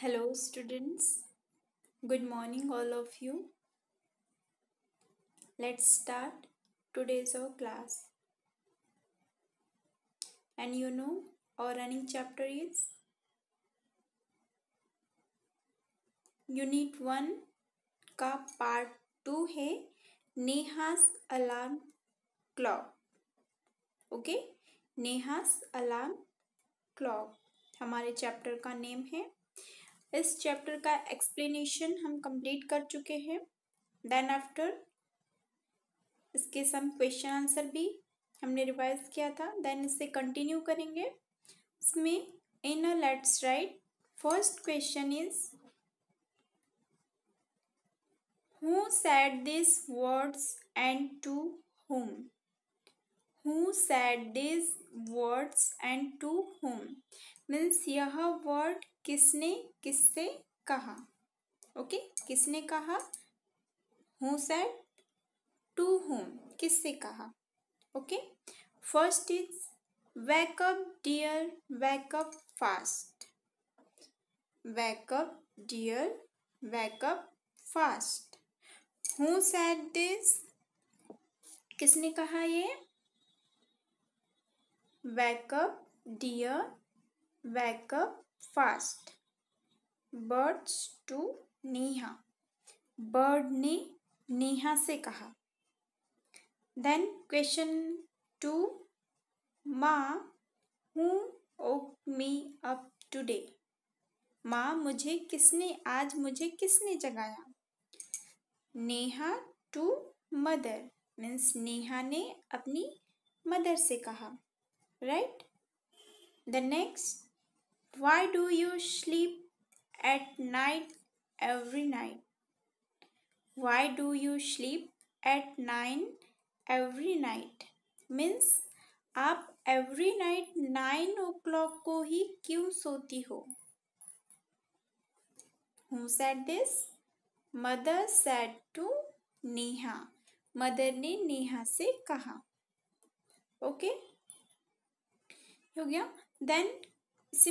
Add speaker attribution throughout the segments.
Speaker 1: Hello students good morning all of you let's start today's our class and you know और running chapter is unit one का part two है Neha's alarm clock okay Neha's alarm clock हमारे chapter का name है इस chapter का explanation हम complete कर चुके हैं देन आफ्टर इसके सम क्वेश्चन आंसर भी हमने रिवाइज किया था देन इसे कंटिन्यू करेंगे इसमें in a let's write first question is who said this words and to whom who said these words and to whom means यह वर्ड किसने किससे कहा ओके okay? किसने कहा हु सेड टू होम किससे कहा okay first is wake up dear wake up fast wake up dear wake up fast who said this किसने कहा ये wake up dear wake up fast. Birds to Neha. Bird ने नेहा से कहा देन क्वेश्चन टू माँ हूँ ओक मी अप टुडे माँ मुझे किसने आज मुझे किसने जगाया Neha to mother means Neha ने अपनी मदर से कहा right the next Why do you sleep at night every night? Why do you sleep at nine every night? Means आप every night nine o'clock को ही क्यों सोती हो who said this mother said to Neha mother ने नेहा से कहा okay okay? हो गया देन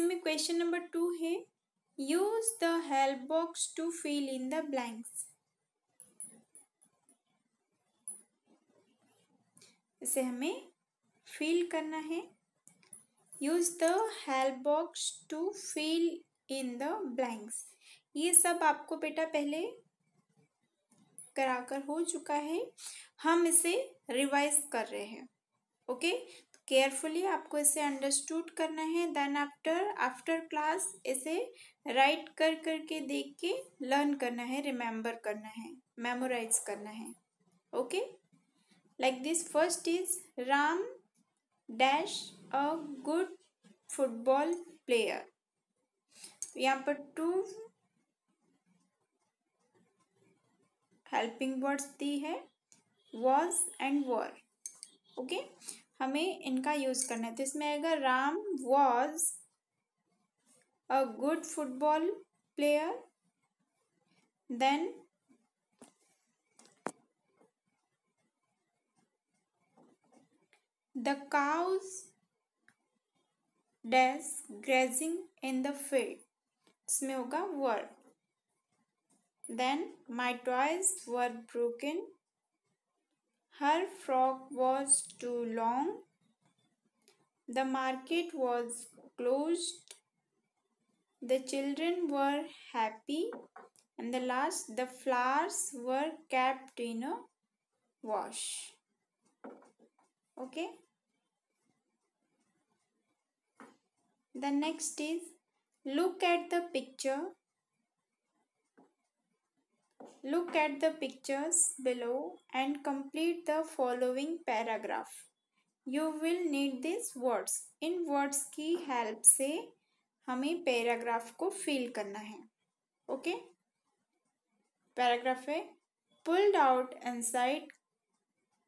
Speaker 1: में क्वेश्चन नंबर टू है use the help box to fill in the blanks इसे हमें फिल करना है use the help box to fill in the blanks ये सब आपको बेटा पहले कराकर हो चुका है हम इसे रिवाइज कर रहे हैं ओके केयरफुली आपको इसे अंडरस्टूड करना है देन आफ्टर आफ्टर क्लास इसे राइट कर करके देख के लर्न करना है रिमेंबर करना है मेमोराइज करना है okay like this first is Ram dash a good football player यहाँ पर टू हेल्पिंग वर्ड्स दी है वॉज एंड वॉर ओके हमें इनका यूज करना है तो इसमें आएगा Ram was a good football player then the cows dash grazing in the field इसमें होगा word then my toys were broken Her frock was too long. The market was closed. The children were happy. And the last, the flowers were kept in a wash. Okay. The next is look at the picture Look at the pictures below and complete the following paragraph. You will need these words. in words की help से हमें paragraph को fill करना है okay? paragraph है pulled out inside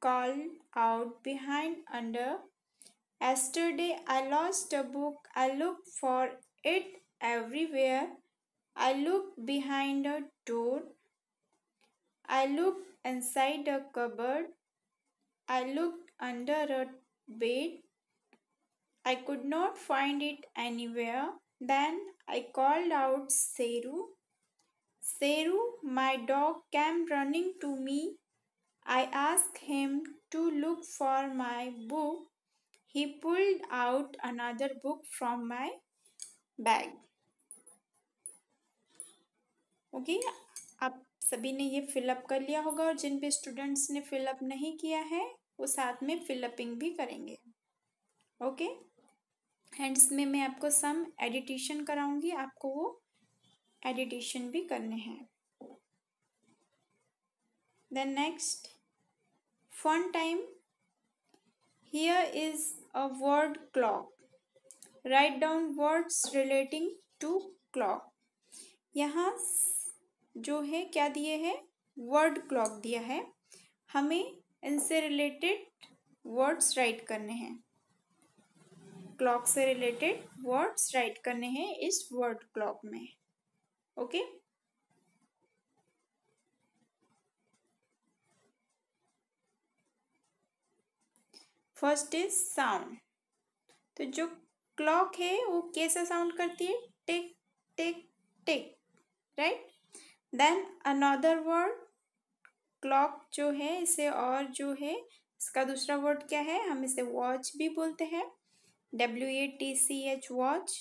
Speaker 1: called out behind under Yesterday I lost a book. I look for it everywhere. I look behind a door. I looked inside a cupboard. I looked under a bed. I could not find it anywhere. Then I called out Seru. Seru, my dog came running to me. I asked him to look for my book. He pulled out another book from my bag. Okay, सभी ने ये fill up कर लिया होगा और जिन भी students ने fill up नहीं किया है वो साथ में फिलअपिंग भी करेंगे ओके हैंड्स में मैं आपको सम एडिटेशन कराऊंगी आपको वो एडिटेशन भी करने हैं then next fun time here is a word clock write down words relating to clock यहाँ जो है क्या दिए हैं वर्ड क्लॉक दिया है हमें इनसे रिलेटेड वर्ड्स राइट करने हैं क्लॉक से रिलेटेड वर्ड्स राइट करने हैं इस वर्ड क्लॉक में ओके फर्स्ट इज साउंड तो जो क्लॉक है वो कैसा साउंड करती है tick tick tick right then another word clock जो है इसे और जो है इसका दूसरा वर्ड क्या है हम इसे वॉच भी बोलते हैं W A T C H watch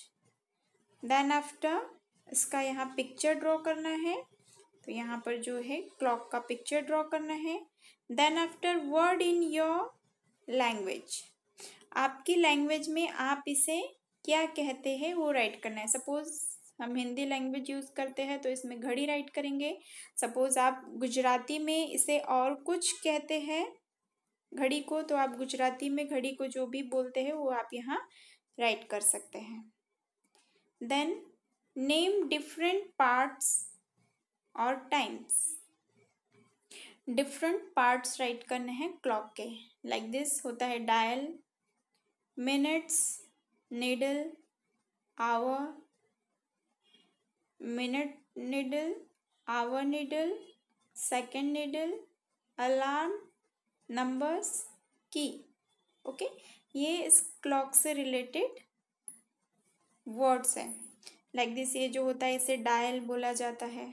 Speaker 1: then after इसका यहाँ पिक्चर ड्रॉ करना है तो यहाँ पर जो है क्लॉक का पिक्चर ड्रॉ करना है then after word in your language आपकी लैंग्वेज में आप इसे क्या कहते हैं वो राइट करना है सपोज हम हिंदी लैंग्वेज यूज़ करते हैं तो इसमें घड़ी राइट करेंगे सपोज़ आप गुजराती में इसे और कुछ कहते हैं घड़ी को तो आप गुजराती में घड़ी को जो भी बोलते हैं वो आप यहाँ राइट कर सकते हैं देन नेम डिफरेंट पार्ट्स और टाइम्स डिफरेंट पार्ट्स राइट करने हैं क्लॉक के लाइक like दिस होता है dial minutes needle hour minute needle hour needle second needle alarm numbers की ओके ये इस क्लॉक से रिलेटेड वर्ड्स हैं लाइक दिस ये जो होता है इसे डायल बोला जाता है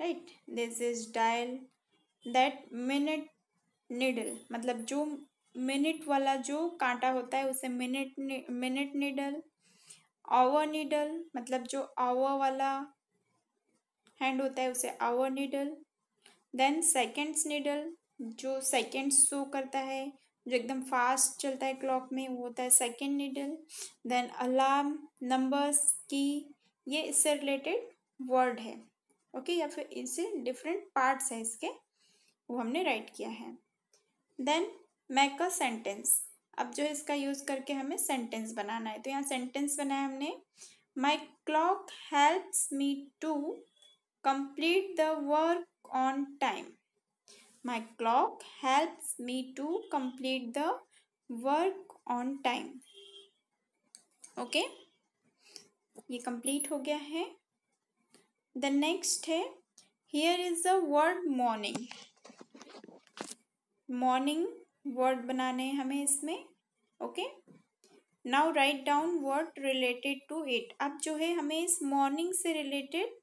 Speaker 1: right this is dial that minute needle मतलब जो मिनट वाला जो कांटा होता है उसे minute minute needle hour needle मतलब जो आवर वाला हैंड होता है उसे hour needle then seconds needle जो सेकेंड्स शो करता है जो एकदम फास्ट चलता है क्लॉक में वो होता है second needle then alarm numbers की ये इससे रिलेटेड वर्ड है ओके या फिर इससे डिफरेंट पार्ट्स है इसके वो हमने राइट किया है देन मैक अ सेंटेंस अब जो है इसका यूज़ करके हमें सेंटेंस बनाना है तो यहाँ सेंटेंस बनाया हमने my clock helps me to complete the work on time my clock helps me to complete the work on time okay ये कंप्लीट हो गया है द नेक्स्ट है here is the word morning morning word बनाने हैं हमें इसमें okay now write down word related to it अब जो है हमें इस मॉर्निंग से रिलेटेड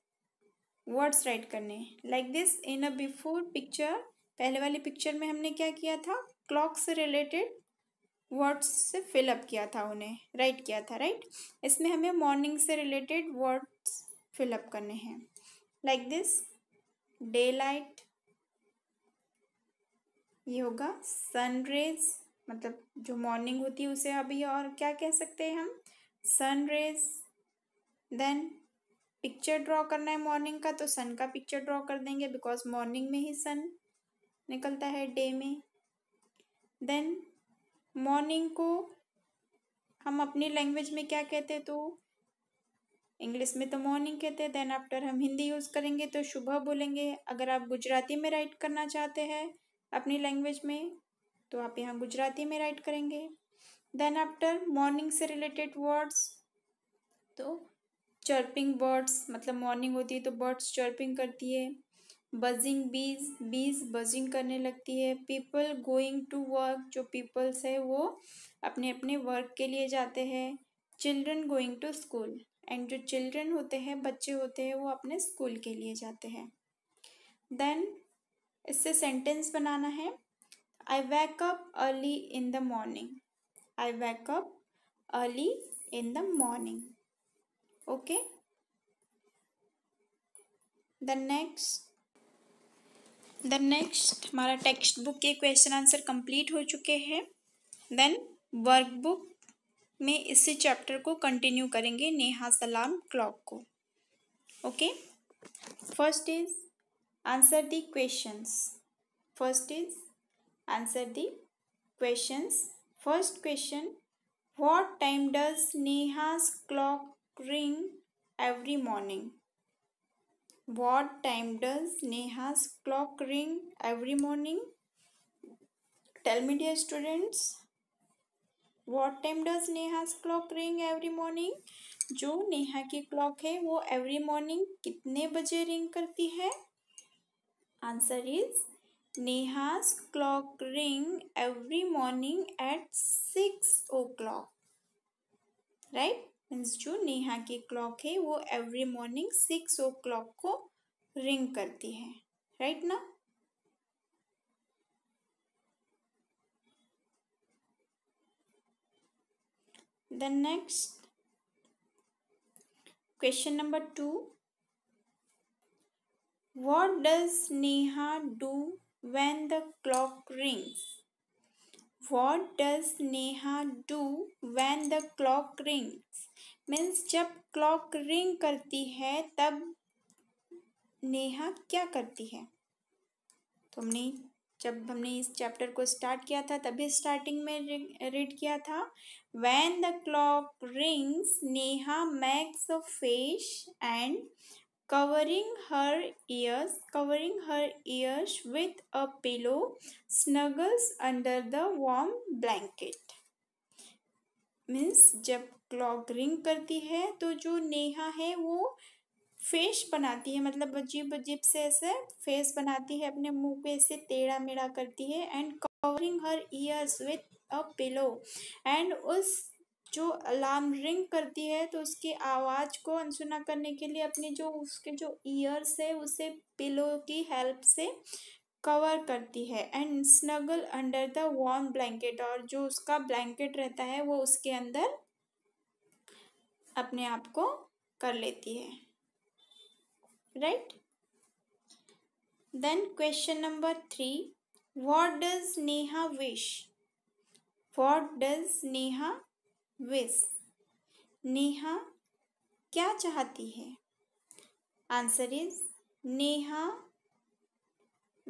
Speaker 1: वर्ड्स राइट करने हैं like this in a before picture पहले वाली पिक्चर में हमने क्या किया था क्लॉक से रिलेटेड वर्ड्स से फिलअप किया था उन्हें राइट किया था राइट इसमें हमें मॉर्निंग से रिलेटेड वर्ड्स फिलअप करने हैं लाइक दिस डे लाइट ये होगा सन रेज मतलब जो मॉर्निंग होती है उसे अभी और क्या कह सकते हैं हम sun rays then picture draw करना है मॉर्निंग का तो सन का पिक्चर ड्रॉ कर देंगे बिकॉज मॉर्निंग में ही सन निकलता है डे में देन मॉर्निंग को हम अपनी लैंग्वेज में क्या कहते हैं तो इंग्लिश में तो मॉर्निंग कहते हैं देन आफ्टर हम हिंदी यूज़ करेंगे तो सुबह बोलेंगे अगर आप गुजराती में राइट करना चाहते हैं अपनी लैंग्वेज में तो आप यहाँ गुजराती में राइट करेंगे देन आफ्टर मॉर्निंग से रिलेटेड वर्ड्स तो चर्पिंग बर्ड्स मतलब मॉर्निंग होती है तो बर्ड्स चर्पिंग करती है बजिंग बीज बीज बजिंग करने लगती है पीपल गोइंग टू वर्क जो पीपल्स है वो अपने अपने वर्क के लिए जाते हैं children going to school and जो चिल्ड्रन होते हैं बच्चे होते हैं वो अपने स्कूल के लिए जाते हैं देन इससे सेंटेंस बनाना है I wake up early in the morning I wake up early in the morning okay the next the next हमारा टेक्स्ट बुक के क्वेश्चन आंसर कंप्लीट हो चुके हैं देन वर्कबुक में इस चैप्टर को कंटिन्यू करेंगे नेहा सलाम क्लॉक को okay first is answer the questions first is answer the questions first question what time does neha's clock ring every morning what time does neha's clock ring every morning tell me dear students what time does neha's clock ring every morning जो नेहा की clock है वो every morning कितने बजे ring करती है answer is Neha's clock ring every morning at 6 o'clock. Right? Means जो नेहा की क्लॉक है वो every morning six o'clock को रिंग करती है राइट right ना the next question number two What does Neha do when the clock rings? What does Neha do when the clock rings? means जब clock ring करती है तब neha क्या करती है तो हमने जब हमने इस चैप्टर को स्टार्ट किया था तभी स्टार्टिंग में रीड किया था when the clock rings Neha makes a face and covering her ears covering her ears with a pillow snuggles under the warm blanket means जब clock ring करती है तो जो नेहा है वो फेस बनाती है मतलब अजीब अजीब से ऐसे फेस बनाती है अपने मुंह पे ऐसे टेढ़ा मेढ़ा करती है and covering her ears with a pillow and उस जो अलार्म रिंग करती है तो उसकी आवाज़ को अनसुना करने के लिए अपने जो उसके जो ईयर्स है उसे पिलो की हेल्प से कवर करती है and snuggle under the warm blanket और जो उसका ब्लैंकेट रहता है वो उसके अंदर अपने आप को कर लेती है right then question number three what does Neha wish what does Neha wish Neha क्या चाहती है answer is Neha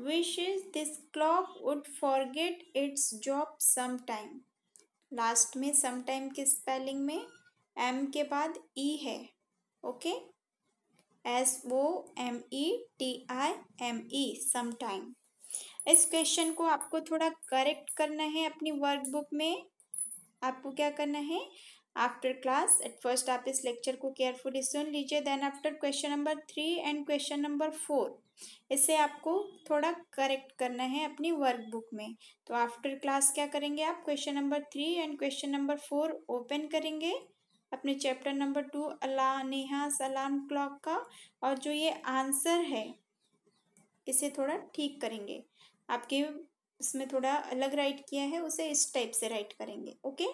Speaker 1: wishes this clock would forget its job sometime last में sometime की स्पेलिंग में एम के बाद ई है okay S O M E T I M E sometime इस क्वेश्चन को आपको थोड़ा करेक्ट करना है अपनी वर्कबुक में आपको क्या करना है आफ्टर क्लास एट फर्स्ट आप इस लेक्चर को केयरफुली सुन लीजिए then after question number three and question number four इसे आपको थोड़ा करेक्ट करना है अपनी वर्कबुक में तो आफ्टर क्लास क्या करेंगे आप question number three and question number four open करेंगे अपने चैप्टर नंबर टू अला नेहा सलाम क्लॉक का और जो ये आंसर है इसे थोड़ा ठीक करेंगे आपके इसमें थोड़ा अलग राइट किया है उसे इस टाइप से राइट करेंगे okay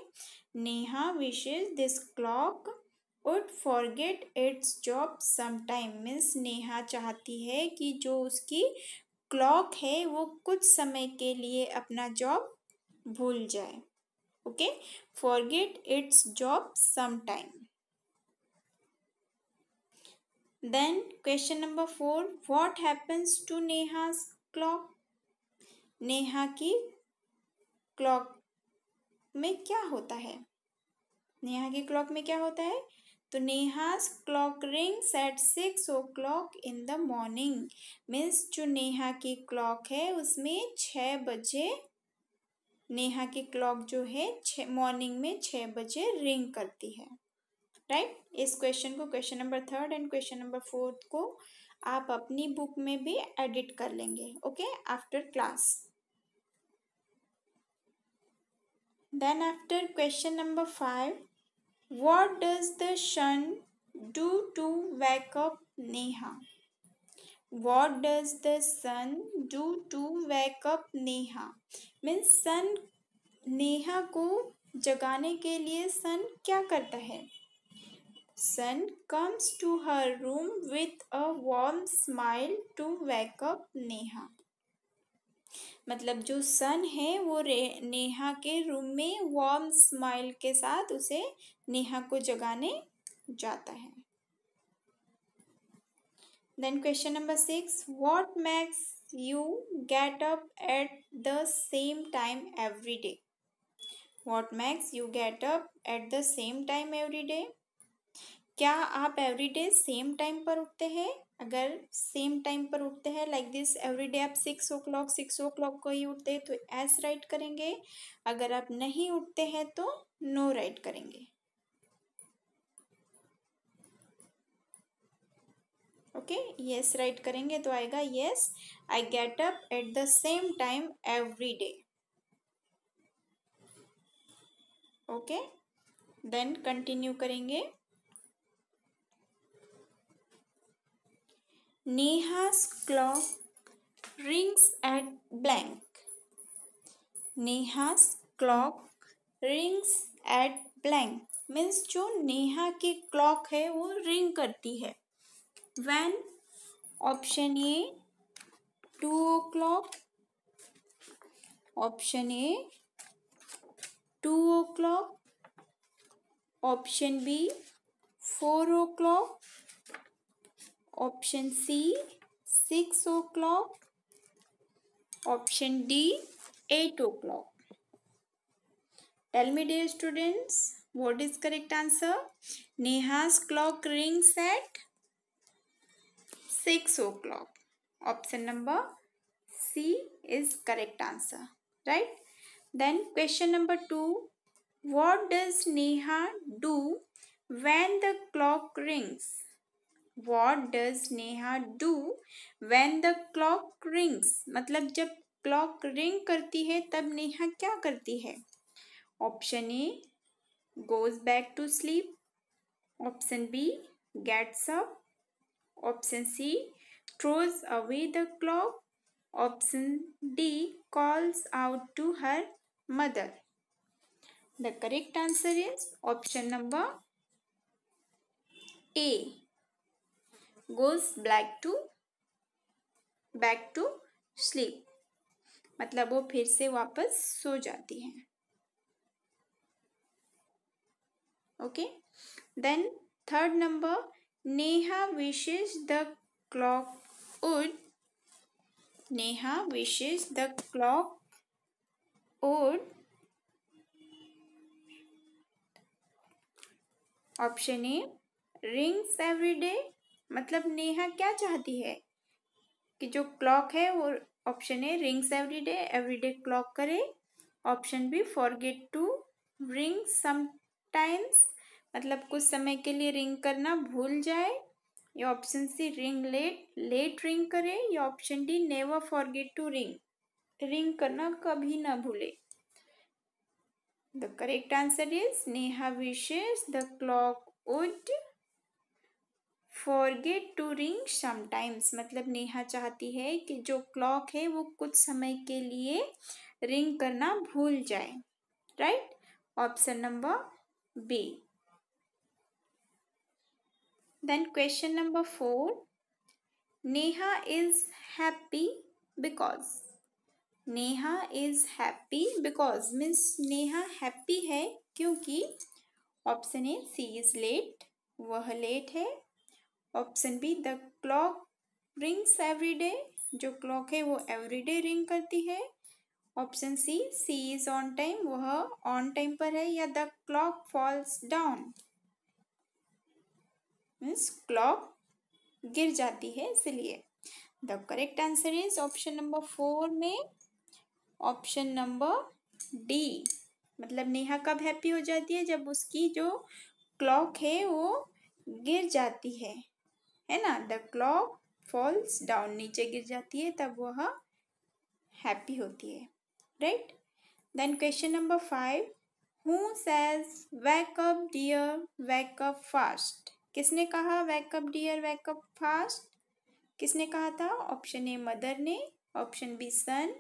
Speaker 1: Neha wishes this clock would forget its job sometime means Neha चाहती है कि जो उसकी क्लॉक है वो कुछ समय के लिए अपना जॉब भूल जाए okay forget its job sometime then question number four what happens to neha's clock Neha की क्लॉक में क्या होता है नेहा की क्लॉक में क्या होता है तो Neha's clock rings at six o'clock in the morning means जो नेहा की क्लॉक है उसमें छ बजे नेहा की क्लॉक जो है छ मॉर्निंग में छः बजे रिंग करती है राइट right? इस क्वेश्चन को question number third and question number fourth को आप अपनी बुक में भी एडिट कर लेंगे okay after class Then after question number 5. What does the sun do to wake up Neha? What does the sun do to wake up Neha? Means sun neha को जगाने के लिए sun क्या करता है sun comes to her room with a warm smile to wake up neha मतलब जो सन है वो नेहा के रूम में वार्म स्माइल के साथ उसे नेहा को जगाने जाता है then question number six what makes you get up at the same time every day what makes you get up at the same time every day क्या आप एवरी डे सेम टाइम पर उठते हैं अगर सेम टाइम पर उठते हैं like this every day आप six o'clock six o'clock को ही उठते हैं तो एस राइट करेंगे अगर आप नहीं उठते हैं तो नो राइट करेंगे ओके यस राइट करेंगे तो आएगा yes I get up at the same time every day okay then continue करेंगे Neha's clock rings at blank Neha's clock rings at blank means जो नेहा की क्लॉक है वो रिंग करती है when option A two o'clock option A two o'clock option B four o'clock Option C 6 o'clock. Option D 8 o'clock. Tell me dear students what is correct answer? Neha's clock rings at 6 o'clock. Option number C is correct answer. Right? Then question number 2. What does Neha do when the clock rings? What does Neha do when the clock rings मतलब जब clock ring करती है तब नेहा क्या करती है option A goes back to sleep option B gets up option C throws away the clock option D calls out to her mother the correct answer is option number A goes black to back to sleep मतलब वो फिर से वापस सो जाती है okay then third number Neha wishes the clock would Neha wishes the clock would option A rings every day मतलब नेहा क्या चाहती है कि जो क्लॉक है वो option A rings every day every day clock करे option B forget to ring sometimes मतलब कुछ समय के लिए रिंग करना भूल जाए या option C ring late late ring करे या option D never forget to ring ring करना कभी ना भूले the correct answer is Neha wishes the clock would forget to ring sometimes मतलब नेहा चाहती है कि जो क्लॉक है वो कुछ समय के लिए रिंग करना भूल जाए right option number B then question number four Neha is happy because Neha is happy because means Neha happy है क्योंकि option A C is late वह लेट है option B the clock rings every day जो क्लॉक है वो एवरी डे रिंग करती है option C C is on time वह ऑन टाइम पर है या the clock falls down means clock गिर जाती है इसलिए the correct answer is option number four में ऑप्शन नंबर डी मतलब नेहा कब हैप्पी हो जाती है जब उसकी जो क्लॉक है वो गिर जाती है है ना द क्लॉक फॉल्स डाउन नीचे गिर जाती है तब वह हैप्पी होती है right then question number five who says wake up dear wake up fast किसने कहा वैकअप डियर वैकअप फास्ट किसने कहा था ऑप्शन ए मदर ने option B sun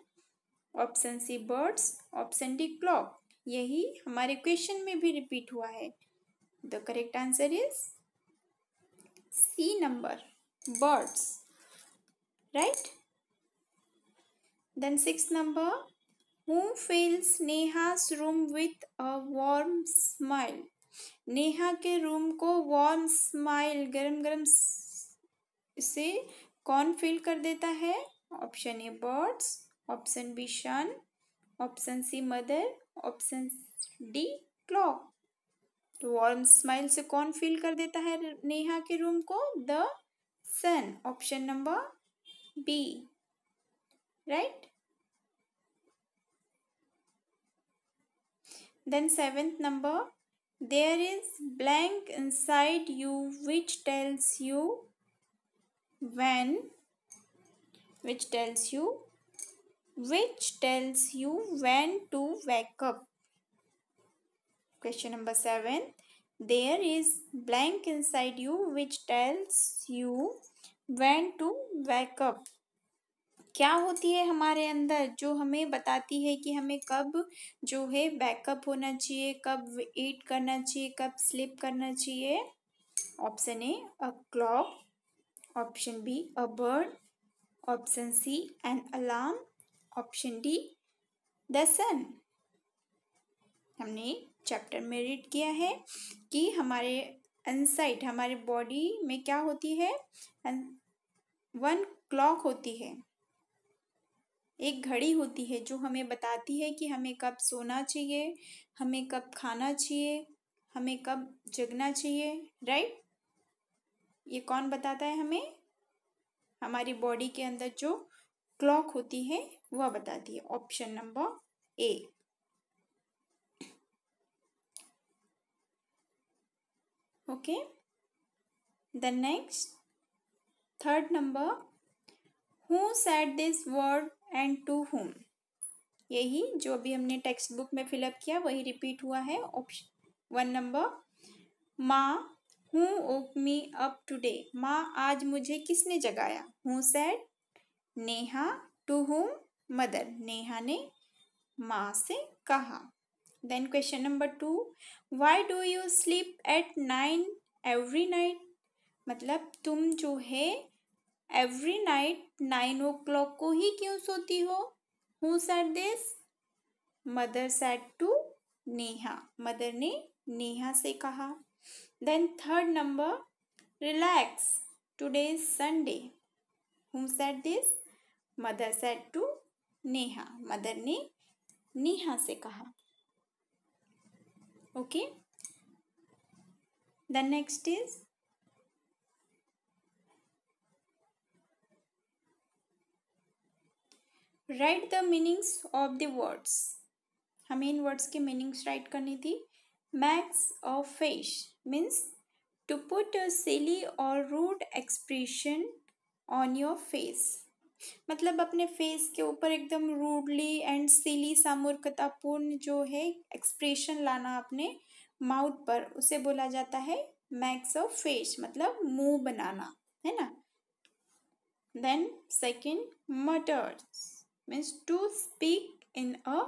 Speaker 1: option C birds option D clock यही हमारे क्वेश्चन में भी रिपीट हुआ है the correct answer is C number birds right then sixth number who fills Neha's room with a warm smile? नेहा के room को warm smile गरम गरम से कौन फील कर देता है option A birds option B sun option C mother option D clock warm smile से कौन फील कर देता है नेहा के रूम को the sun option number B right then seventh number there is blank inside you which tells you when which tells you which tells you when to wake up Question number 7. There is blank inside you which tells you when to wake up. क्या होती है हमारे अंदर जो हमें बताती है कि हमें कब जो है बैकअप होना चाहिए कब ईट करना चाहिए कब स्लिप करना चाहिए option A a clock option B a bird option C an alarm option D the sun हमने चैप्टर में रीड किया है कि हमारे अनसाइट हमारे बॉडी में क्या होती है वन क्लॉक होती है एक घड़ी होती है जो हमें बताती है कि हमें कब सोना चाहिए हमें कब खाना चाहिए हमें कब जगना चाहिए राइट ये कौन बताता है हमें हमारी बॉडी के अंदर जो क्लॉक होती है वह बताती है option number A okay the next third number who said this word and to whom यही जो अभी हमने टेक्स्ट बुक में फिलअप किया वही रिपीट हुआ है ऑप्शन वन नंबर माँ who woke me up today माँ आज मुझे किसने जगाया who said Neha to whom mother Neha ने माँ से कहा then question number two why do you sleep at nine every night मतलब तुम जो है every night nine o'clock को ही क्यों सोती हो who said this mother said to Neha mother ने नेहा से कहा then third number relax today is Sunday who said this mother said to Neha mother ने नेहा से कहा okay the next is write the meanings of the words हमें इन words की meanings write करनी थी मैक्स और फेश मीन्स टू पुट अ सिली और rude expression on your face मतलब अपने फेस के ऊपर एकदम रूडली एंड सिली सामूर्खतापूर्ण जो है एक्सप्रेशन लाना अपने माउथ पर उसे बोला जाता है मैक्स ऑफ फेस मतलब मुंह बनाना है ना then second mutters means to speak in a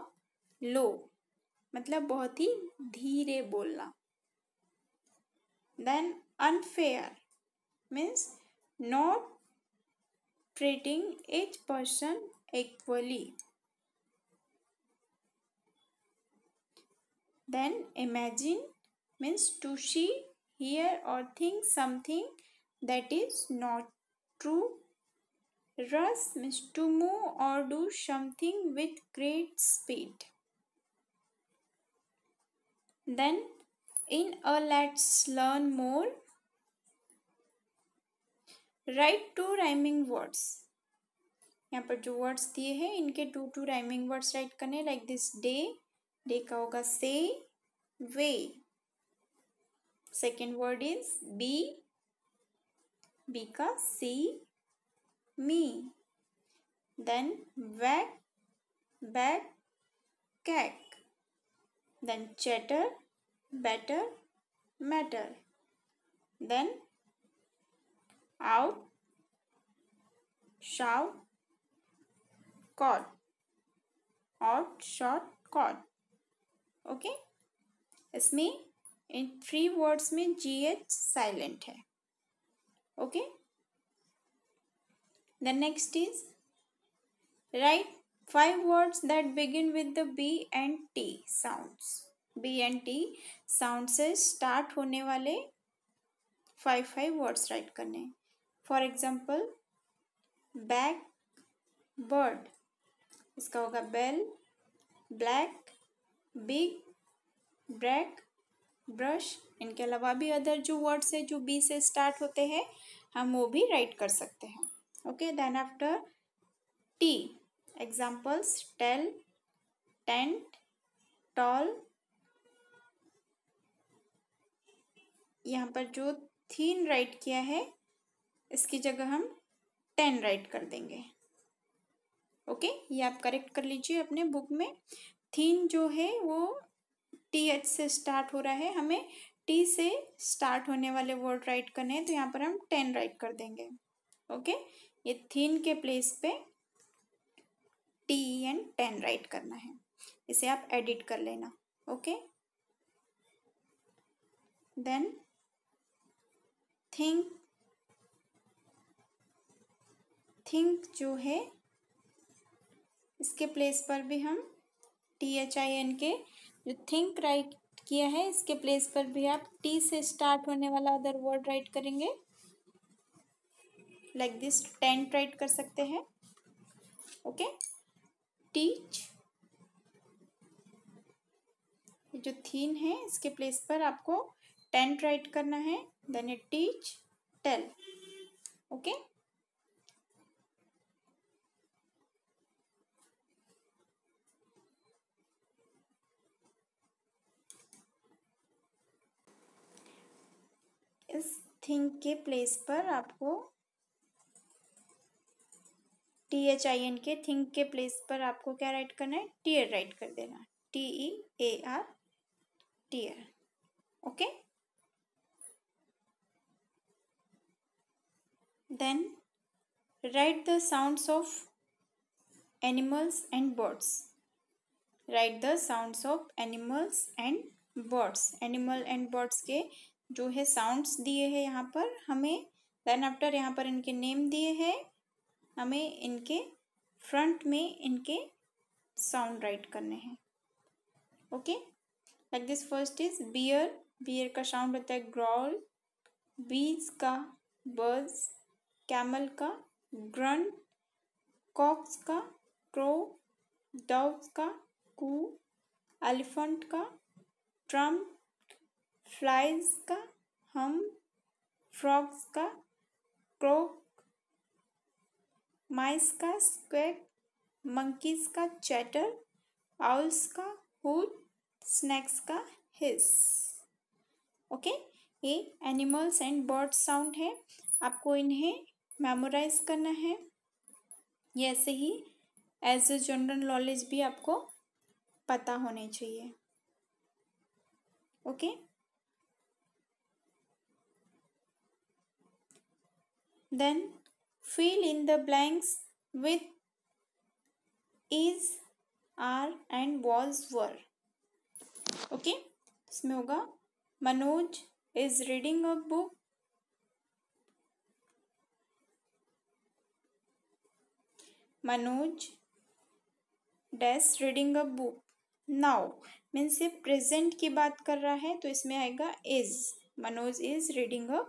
Speaker 1: low मतलब बहुत ही धीरे बोलना then unfair means not treating each person equally. Then imagine means to see, hear or think something that is not true. Rush means to move or do something with great speed. Then in a let's learn more write two rhyming words यहाँ पर जो words दिए हैं इनके two two rhyming words write करने like this day day का होगा say way second word is B B का see me then whack back cack then chatter batter matter then out shout call out shout call okay इसमें इन three words में G H silent है okay the next is write five words that begin with the B and T sounds B and T sound से start होने वाले five five words write करने हैं for example back bird इसका होगा bell black big brack brush इनके अलावा भी अदर जो वर्ड्स है जो बी से स्टार्ट होते हैं हम वो भी राइट कर सकते हैं okay then after T examples tell tent tall यहाँ पर जो थीन राइट किया है इसकी जगह हम टेन राइट कर देंगे ओके ये आप करेक्ट कर लीजिए अपने बुक में थीन जो है वो टी एच से स्टार्ट हो रहा है हमें टी से स्टार्ट होने वाले वर्ड राइट करने हैं तो यहाँ पर हम टेन राइट कर देंगे ओके ये थीन के प्लेस पे टी एंड टेन राइट करना है इसे आप एडिट कर लेना ओके देन थिंक थिंक जो है इसके प्लेस पर भी हम टी एच आई एन के जो थिंक राइट किया है इसके प्लेस पर भी आप टी से स्टार्ट होने वाला अदर वर्ड राइट करेंगे लाइक दिस टेंट राइट कर सकते हैं ओके टीच ये जो थीन है इसके प्लेस पर आपको टेंट राइट करना है then A teach tell okay इस थिंक के प्लेस पर आपको T H I N K think के प्लेस पर आपको क्या राइट करना है टीयर राइट कर देना T E A R tear okay then write the sounds of animals and birds write the sounds of animals and birds animal and birds के जो है साउंड्स दिए हैं यहाँ पर हमें देन आफ्टर यहाँ पर इनके नेम दिए हैं हमें इनके फ्रंट में इनके साउंड राइट करने हैं okay like this first is bear bear का साउंड होता है ग्रॉल बीज का बर्ज कैमल का ग्रंट कॉक्स का क्रो डॉग्स का कू एलिफेंट का ट्रम्प फ्लाइज का हम फ्रॉग्स का क्रोक माइस का स्क्वेक मंकीज का चैटर आउल्स का हुड स्नैक्स का हिस ओके ये एनिमल्स एंड बर्ड साउंड है आपको इन्हें मेमोराइज करना है ये ऐसे ही एज ए जनरल नॉलेज भी आपको पता होने चाहिए okay okay? Then fill in the blanks with is, are and was were. Okay इसमें होगा Manoj is reading a book Manoj dash reading a book now means ये प्रेजेंट की बात कर रहा है तो इसमें आएगा is Manoj is reading a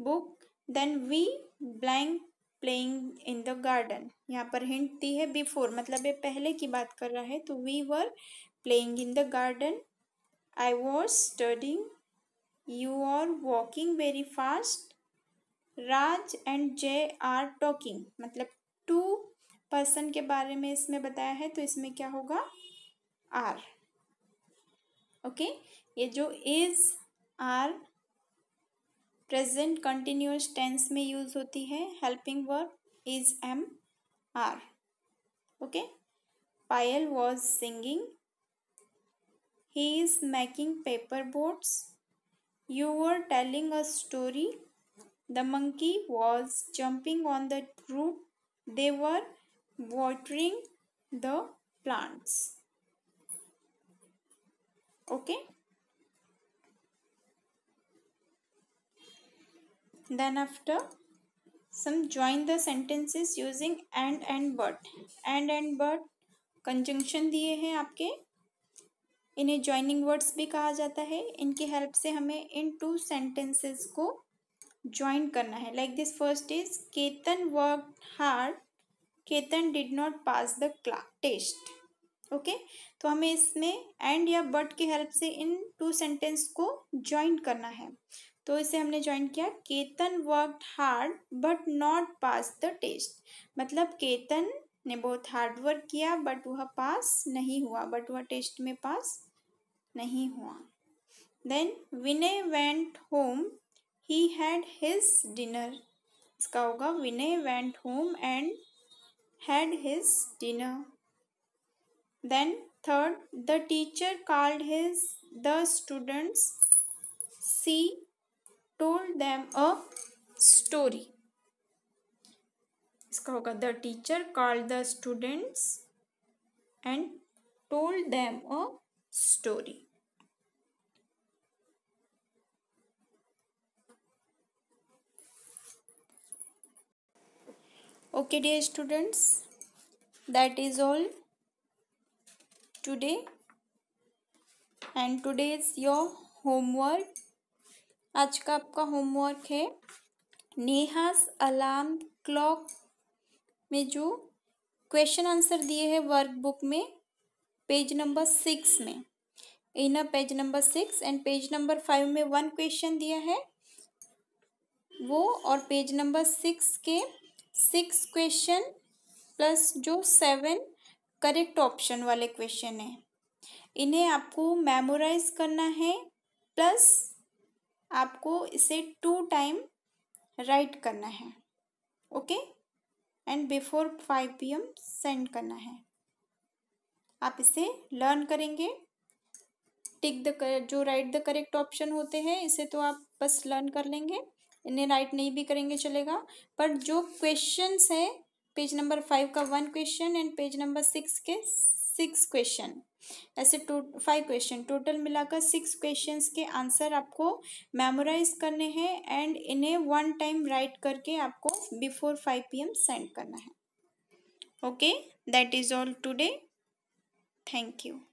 Speaker 1: book then we blank playing in the garden यहाँ पर हिंट दी है बिफोर मतलब ये पहले की बात कर रहा है तो we were playing in the garden I was studying you are walking very fast Raj and Jay are talking मतलब टू पर्सन के बारे में इसमें बताया है तो इसमें क्या होगा आर ओके okay? ये जो is are present continuous tense में यूज होती है helping verb is am are okay Payal was singing he is making paper boats you were telling a story the monkey was jumping on the roof they were watering the plants okay okay? then after some join the sentences using and and but and and but conjunction दिए हैं आपके इन्हें joining words भी कहा जाता है इनकी help से हमें इन टू सेंटेंसेस को ज्वाइन करना है like this first is Ketan work hard Ketan did not pass the class test okay तो हमें इसमें एंड या बट की हेल्प से इन टू सेंटेंस को ज्वाइन करना है तो इसे हमने ज्वाइन किया Ketan worked hard but not pass the test मतलब केतन ने बहुत हार्ड वर्क किया बट वह पास नहीं हुआ बट वह टेस्ट में पास नहीं हुआ then Vinay went home he had his dinner इसका होगा Vinay went home and had his dinner then third the teacher called his the students she told them a story. इसका होगा the teacher called the students and told them a story. Okay dear students, that is all today and today is your homework. आज का आपका homework है Neha's alarm clock में जो question answer दिए हैं वर्कबुक में पेज नंबर सिक्स में इन page number six and page number five में वन क्वेश्चन दिया है वो और पेज नंबर सिक्स के सिक्स क्वेश्चन प्लस जो सेवन करेक्ट ऑप्शन वाले क्वेश्चन हैं इन्हें आपको मेमोराइज करना है प्लस आपको इसे टू टाइम राइट करना है okay and before five P M send करना है आप इसे लर्न करेंगे टिक द जो राइट द करेक्ट ऑप्शन होते हैं इसे तो आप बस लर्न कर लेंगे इन्हें राइट नहीं भी करेंगे चलेगा पर जो क्वेश्चंस है पेज नंबर फाइव का one question and page number six के सिक्स क्वेश्चन ऐसे टो फाइव क्वेश्चन टोटल मिलाकर सिक्स क्वेश्चंस के आंसर आपको मेमोराइज करने हैं एंड इन्हें वन टाइम राइट करके आपको बिफोर फाइव पी सेंड करना है okay that is all today thank you